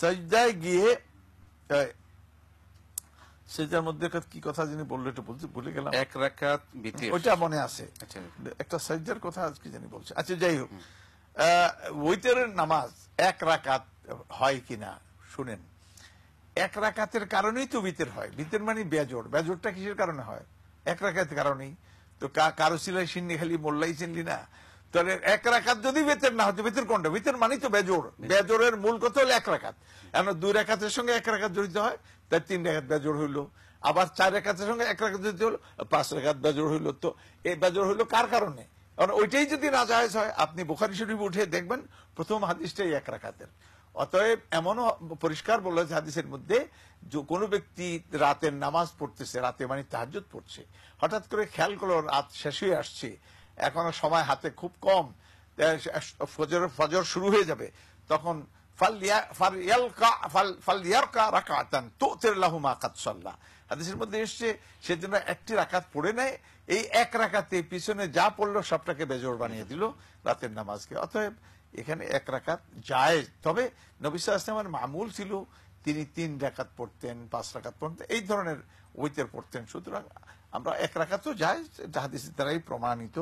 সাজদায় গিয়ে সেটার মধ্যে কি কথা যিনি বললো একটু বলতে ভুলে গেলাম এক রাকাত ওইটা মনে আছে আচ্ছা। একটা সাজদার কথা আজকে যিনি বলছে আচ্ছা যাই হোক ওইটারের নামাজ এক রাকাত হয় কিনা শুনেন এক রাকাতের কারণেই তো বিতের হয় বিতের মানে বেজর বেজরটা কিসের কারণে হয় এক রাকাতের কারণেই তো কারো সিলাই সিন্নি খালি মোল্লাই চিনলি না তাহলে এক রাখাত যদি বেতের না হচ্ছে বেতের কোনটা বেতের মানে তো বেজোর বেজোরের মূল কথা হলো এক রাখাত এমন দুই রেখাতের সঙ্গে এক রাখাত জড়িত হয় তাই তিন রেখাত বেজোর হইলো আবার চার রেখাতের সঙ্গে এক রাখাত জড়িত হলো পাঁচ রেখাত বেজোর হইলো তো এই বেজোর হইলো কার কারণে কারণ ওইটাই যদি না জায়েজ হয় আপনি বুখারি শরীফ উঠে দেখবেন প্রথম হাদিসটাই এক রাখাতের অতএব এমনও পরিষ্কার বলা হয়েছে হাদিসের মধ্যে যে কোনো ব্যক্তি রাতের নামাজ পড়তেছে রাতে মানে তাহাজ পড়ছে হঠাৎ করে খেয়াল করলো রাত শেষ হয়ে আসছে এখনো সময় হাতে খুব কম ফজর শুরু হয়ে যাবে তখন মধ্যে একটি পড়ে নেয় এই এক পিছনে যা পড়লো সবটাকে বেজোর বানিয়ে দিল রাতের নামাজকে অতএব এখানে এক যায় তবে মামুল ছিল তিনি তিন রেখাত পড়তেন পাঁচ রাখাত পড়তেন এই ধরনের ওইতের পড়তেন সুতরাং আমরা এক রাকাতও যাই হাদিসের দ্বারাই প্রমাণিত